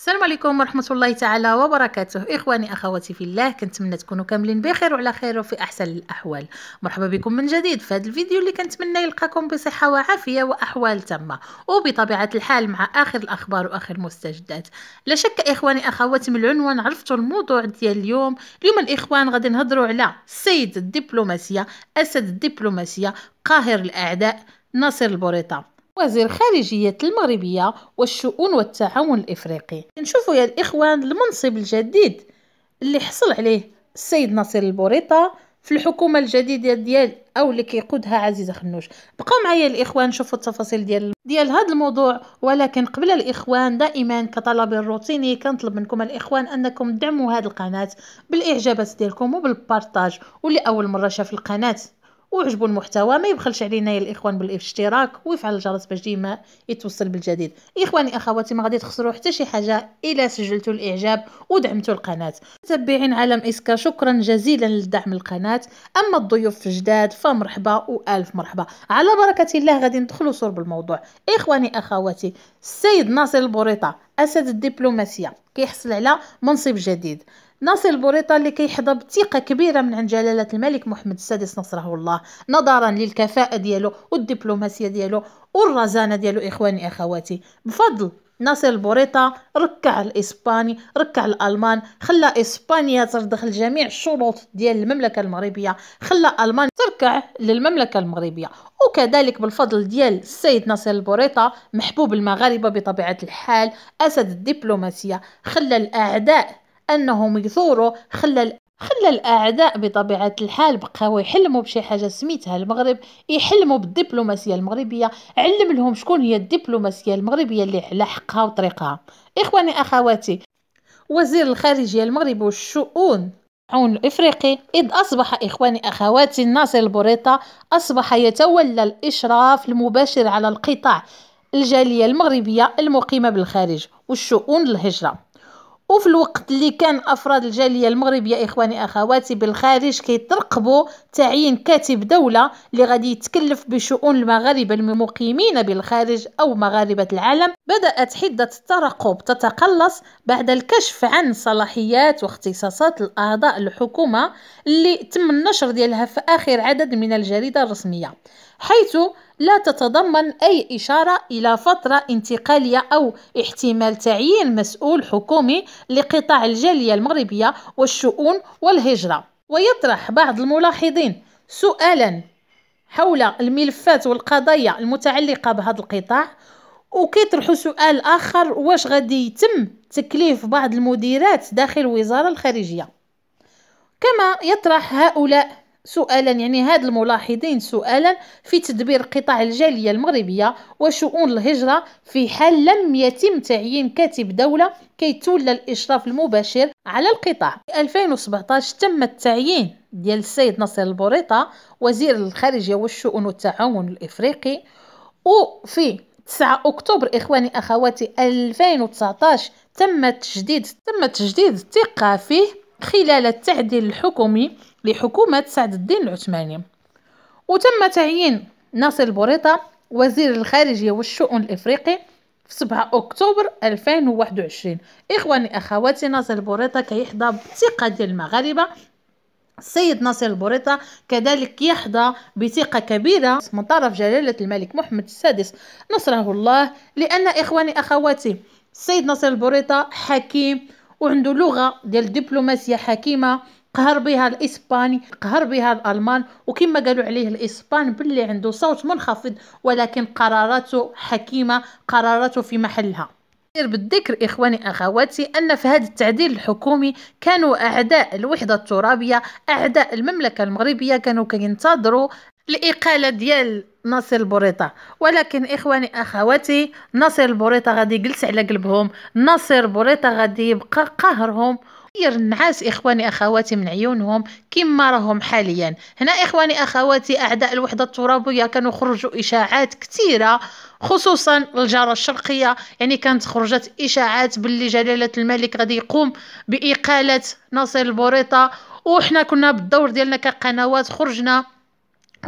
السلام عليكم ورحمة الله تعالى وبركاته إخواني أخواتي في الله كنتمنى تكونوا كاملين بخير وعلى خير وفي أحسن الأحوال مرحبا بكم من جديد في هذا الفيديو اللي كنتمنى يلقاكم بصحة وعافية وأحوال تامة وبطبيعة الحال مع آخر الأخبار وآخر المستجدات لا شك إخواني أخواتي من العنوان عرفتوا الموضوع ديال اليوم اليوم الإخوان غادي نهضروا على سيد الدبلوماسية أسد الدبلوماسية قاهر الأعداء ناصر البوريطة وزير خارجية المغربية والشؤون والتعاون الإفريقي نشوفوا يا الإخوان المنصب الجديد اللي حصل عليه السيد ناصر البوريطة في الحكومة الجديدة ديال أو اللي كيقودها عزيزة خنوش بقاو معايا الإخوان شوفوا التفاصيل ديال ديال هذا الموضوع ولكن قبل الإخوان دائما كطلب روتيني كنطلب منكم الإخوان أنكم دعموا هذه القناة بالإعجابات ديالكم وبالبارتاج واللي أول مرة شاف القناة وعجبو المحتوى ما يبخلش علينا يا الاخوان بالاشتراك ويفعل الجرس باش ديما يتوصل بالجديد اخواني اخواتي ما غادي تخسروا حتى شي حاجه الا سجلتوا الاعجاب ودعمتوا القناه متابعين عالم اسكا شكرا جزيلا لدعم القناه اما الضيوف الجداد فمرحبا والف مرحبا على بركه الله غادي ندخلوا صور بالموضوع اخواني اخواتي السيد ناصر البوريطه أسد الدبلوماسية كيحصل على منصب جديد ناصر البوريطة اللي كيحظى بثقة كبيرة من عند جلالة الملك محمد السادس نصره الله نظرا للكفاءة ديالو والدبلوماسية ديالو والرزانة ديالو إخواني أخواتي بفضل ناصر بوريطة ركع الإسباني ركع الألمان خلى إسبانيا ترضخ جميع الشروط ديال المملكة المغربية خلى ألمانيا تركع للمملكة المغربية وكذلك بالفضل ديال السيد ناصر البوريطة محبوب المغاربة بطبيعة الحال أسد الدبلوماسية خلى الأعداء أنهم يثوروا خلى خلى الأعداء بطبيعة الحال بقاو يحلموا بشي حاجة سميتها المغرب يحلموا بالدبلوماسية المغربية علم لهم شكون هي الدبلوماسية المغربية اللي على حقها وطريقها إخواني أخواتي وزير الخارجية المغرب والشؤون عون الافريقي اذ اصبح اخواني اخواتي ناصر البوريطه اصبح يتولى الاشراف المباشر على القطاع الجاليه المغربيه المقيمه بالخارج والشؤون الهجره وفي الوقت اللي كان افراد الجاليه المغربيه اخواني اخواتي بالخارج كيترقبوا تعيين كاتب دوله اللي غادي يتكلف بشؤون المغاربه المقيمين بالخارج او مغاربه العالم بدات حده الترقب تتقلص بعد الكشف عن صلاحيات واختصاصات الاعضاء الحكومه اللي تم النشر ديالها في اخر عدد من الجريده الرسميه حيث لا تتضمن أي إشارة إلى فترة انتقالية أو احتمال تعيين مسؤول حكومي لقطاع الجالية المغربية والشؤون والهجرة ويطرح بعض الملاحظين سؤالا حول الملفات والقضايا المتعلقة بهذا القطاع وكيطرحوا سؤال آخر واش غادي يتم تكليف بعض المديرات داخل وزارة الخارجية كما يطرح هؤلاء سؤالا يعني هاد الملاحظين سؤالا في تدبير قطاع الجالية المغربية وشؤون الهجرة في حال لم يتم تعيين كاتب دولة كي تولى الإشراف المباشر على القطاع في 2017 تم التعيين ديال السيد نصر البوريطة وزير الخارجية والشؤون والتعاون الإفريقي وفي 9 اكتوبر اخواني اخواتي 2019 تم تجديد تم تجديد الثقه فيه خلال التعديل الحكومي لحكومة سعد الدين العثماني وتم تعيين ناصر البوريطة وزير الخارجية والشؤون الإفريقي في 7 أكتوبر 2021 إخواني أخواتي ناصر البوريطة كيحظى بالثقة ديال المغاربة السيد ناصر البوريطة كذلك يحظى بثقة كبيرة من طرف جلالة الملك محمد السادس نصره الله لأن إخواني أخواتي السيد ناصر البوريطة حكيم وعنده لغه ديال دبلوماسيه حكيمه قهر بها الاسباني قهر بها الالمان وكما قالوا عليه الاسبان باللي عنده صوت منخفض ولكن قراراته حكيمه قراراته في محلها بالذكر إخواني أخواتي أن في هذا التعديل الحكومي كانوا أعداء الوحدة الترابية أعداء المملكة المغربية كانوا كينتظروا الإقالة ديال ناصر البوريطة ولكن إخواني أخواتي ناصر البوريطة غادي يجلس على قلبهم ناصر بوريطة غادي يبقى قهرهم يطير النعاس اخواني اخواتي من عيونهم كما راهم حاليا هنا اخواني اخواتي اعداء الوحده الترابيه كانوا خرجوا اشاعات كثيره خصوصا الجاره الشرقيه يعني كانت خرجت اشاعات باللي جلاله الملك غادي يقوم باقاله ناصر البوريطه وحنا كنا بالدور ديالنا كقنوات خرجنا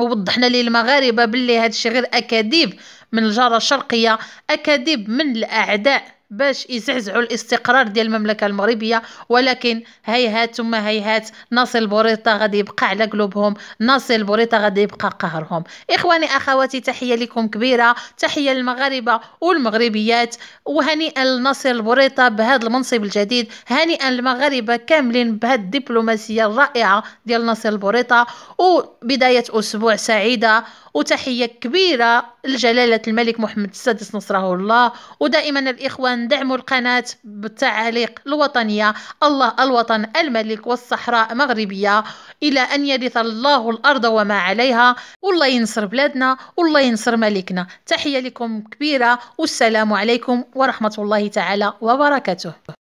ووضحنا للمغاربه باللي هذا الشيء غير اكاذيب من الجاره الشرقيه اكاذيب من الاعداء باش يزعزعوا الاستقرار ديال المملكه المغربيه ولكن هيهات ثم هيهات ناصر البوريطه غادي يبقى على قلوبهم ناصر البوريطه غادي يبقى قهرهم اخواني اخواتي تحيه لكم كبيره تحيه للمغاربه والمغربيات وهنيئا لناصر البوريطه بهذا المنصب الجديد هنيئا للمغاربه كاملين بهذه الدبلوماسيه الرائعه ديال ناصر بوريطه وبدايه اسبوع سعيده وتحيه كبيره لجلاله الملك محمد السادس نصره الله ودائما الاخوان دعموا القناة بالتعاليق الوطنية الله الوطن الملك والصحراء مغربية إلى أن يرث الله الأرض وما عليها والله ينصر بلادنا والله ينصر ملكنا تحية لكم كبيرة والسلام عليكم ورحمة الله تعالى وبركاته